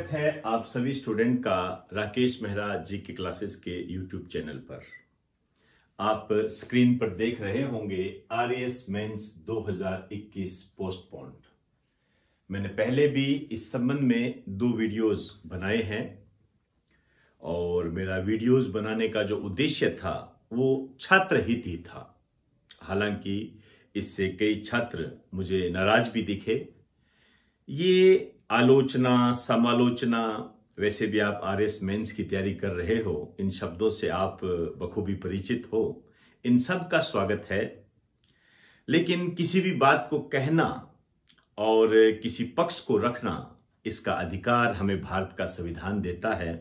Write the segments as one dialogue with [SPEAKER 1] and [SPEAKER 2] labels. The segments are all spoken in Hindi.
[SPEAKER 1] स्वागत है आप सभी स्टूडेंट का राकेश मेहरा जी के क्लासेस के यूट्यूब चैनल पर आप स्क्रीन पर देख रहे होंगे आर एस मेन्स 2021 पोस्टपोन्ड मैंने पहले भी इस संबंध में दो वीडियोस बनाए हैं और मेरा वीडियोस बनाने का जो उद्देश्य था वो छात्र हित ही था हालांकि इससे कई छात्र मुझे नाराज भी दिखे ये आलोचना समालोचना वैसे भी आप आर एस मेन्स की तैयारी कर रहे हो इन शब्दों से आप बखूबी परिचित हो इन सब का स्वागत है लेकिन किसी भी बात को कहना और किसी पक्ष को रखना इसका अधिकार हमें भारत का संविधान देता है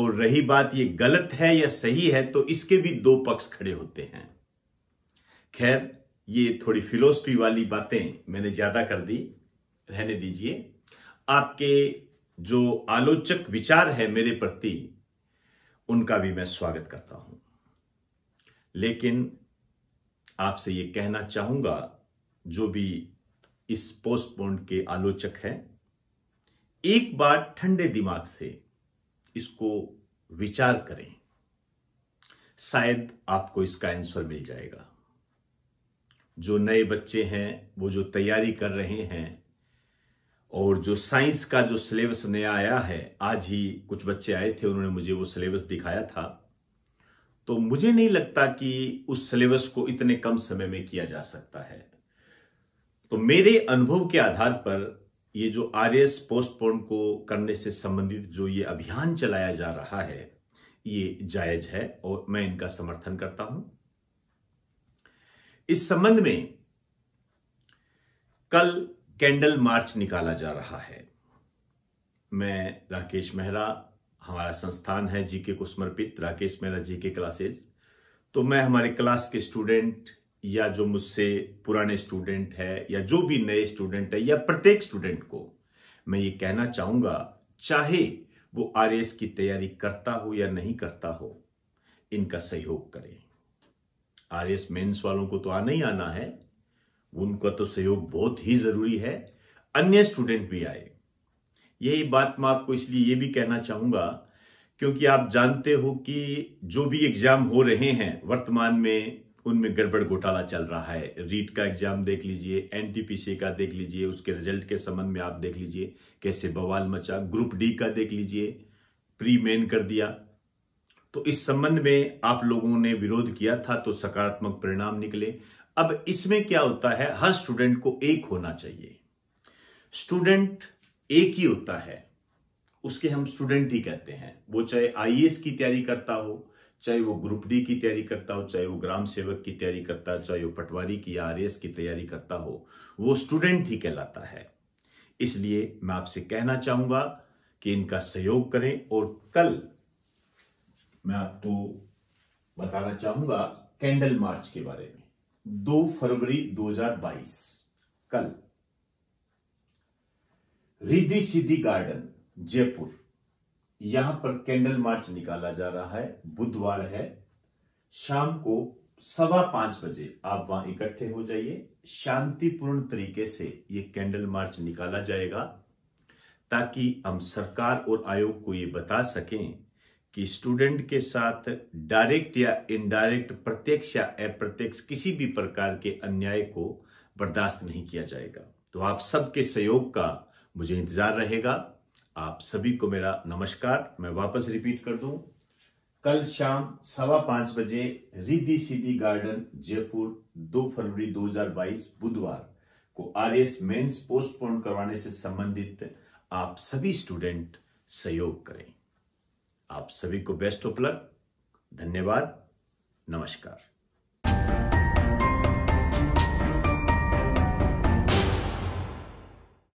[SPEAKER 1] और रही बात ये गलत है या सही है तो इसके भी दो पक्ष खड़े होते हैं खैर ये थोड़ी फिलोसफी वाली बातें मैंने ज्यादा कर दी रहने दीजिए आपके जो आलोचक विचार है मेरे प्रति उनका भी मैं स्वागत करता हूं लेकिन आपसे ये कहना चाहूंगा जो भी इस पोस्टपोन के आलोचक हैं एक बार ठंडे दिमाग से इसको विचार करें शायद आपको इसका आंसर मिल जाएगा जो नए बच्चे हैं वो जो तैयारी कर रहे हैं और जो साइंस का जो सिलेबस नया आया है आज ही कुछ बच्चे आए थे उन्होंने मुझे वो सिलेबस दिखाया था तो मुझे नहीं लगता कि उस सिलेबस को इतने कम समय में किया जा सकता है तो मेरे अनुभव के आधार पर ये जो आर एस पोस्टपोन को करने से संबंधित जो ये अभियान चलाया जा रहा है ये जायज है और मैं इनका समर्थन करता हूं इस संबंध में कल कैंडल मार्च निकाला जा रहा है मैं राकेश मेहरा हमारा संस्थान है जीके को समर्पित राकेश मेहरा जीके क्लासेस तो मैं हमारे क्लास के स्टूडेंट या जो मुझसे पुराने स्टूडेंट है या जो भी नए स्टूडेंट है या प्रत्येक स्टूडेंट को मैं ये कहना चाहूंगा चाहे वो आर की तैयारी करता हो या नहीं करता हो इनका सहयोग करें आर एस मेन्स वालों को तो आना ही आना है उनका तो सहयोग बहुत ही जरूरी है अन्य स्टूडेंट भी आए यही बात मैं आपको इसलिए ये भी कहना चाहूंगा क्योंकि आप जानते हो कि जो भी एग्जाम हो रहे हैं वर्तमान में उनमें गड़बड़ घोटाला चल रहा है रीट का एग्जाम देख लीजिए एनटीपीसी का देख लीजिए उसके रिजल्ट के संबंध में आप देख लीजिए कैसे बवाल मचा ग्रुप डी का देख लीजिए प्री मेन कर दिया तो इस संबंध में आप लोगों ने विरोध किया था तो सकारात्मक परिणाम निकले अब इसमें क्या होता है हर स्टूडेंट को एक होना चाहिए स्टूडेंट एक ही होता है उसके हम स्टूडेंट ही कहते हैं वो चाहे आई e की तैयारी करता हो चाहे वो ग्रुप डी की तैयारी करता हो चाहे वो ग्राम सेवक की तैयारी करता हो चाहे वो पटवारी की एस की तैयारी करता हो वो स्टूडेंट ही कहलाता है इसलिए मैं आपसे कहना चाहूंगा कि इनका सहयोग करें और कल मैं आपको बताना चाहूंगा कैंडल मार्च के बारे में 2 फरवरी 2022 कल रिद्धि सिद्धि गार्डन जयपुर यहां पर कैंडल मार्च निकाला जा रहा है बुधवार है शाम को सवा पांच बजे आप वहां इकट्ठे हो जाइए शांतिपूर्ण तरीके से ये कैंडल मार्च निकाला जाएगा ताकि हम सरकार और आयोग को ये बता सकें कि स्टूडेंट के साथ डायरेक्ट या इनडायरेक्ट प्रत्यक्ष या अप्रत्यक्ष किसी भी प्रकार के अन्याय को बर्दाश्त नहीं किया जाएगा तो आप सबके सहयोग का मुझे इंतजार रहेगा आप सभी को मेरा नमस्कार मैं वापस रिपीट कर दूं कल शाम सवा पांच बजे रिधि सिद्धि गार्डन जयपुर 2 फरवरी 2022 बुधवार को आर एस मेन्स पोस्टपोन करवाने से संबंधित आप सभी स्टूडेंट सहयोग करें आप सभी को बेस्ट ऑफ लक धन्यवाद नमस्कार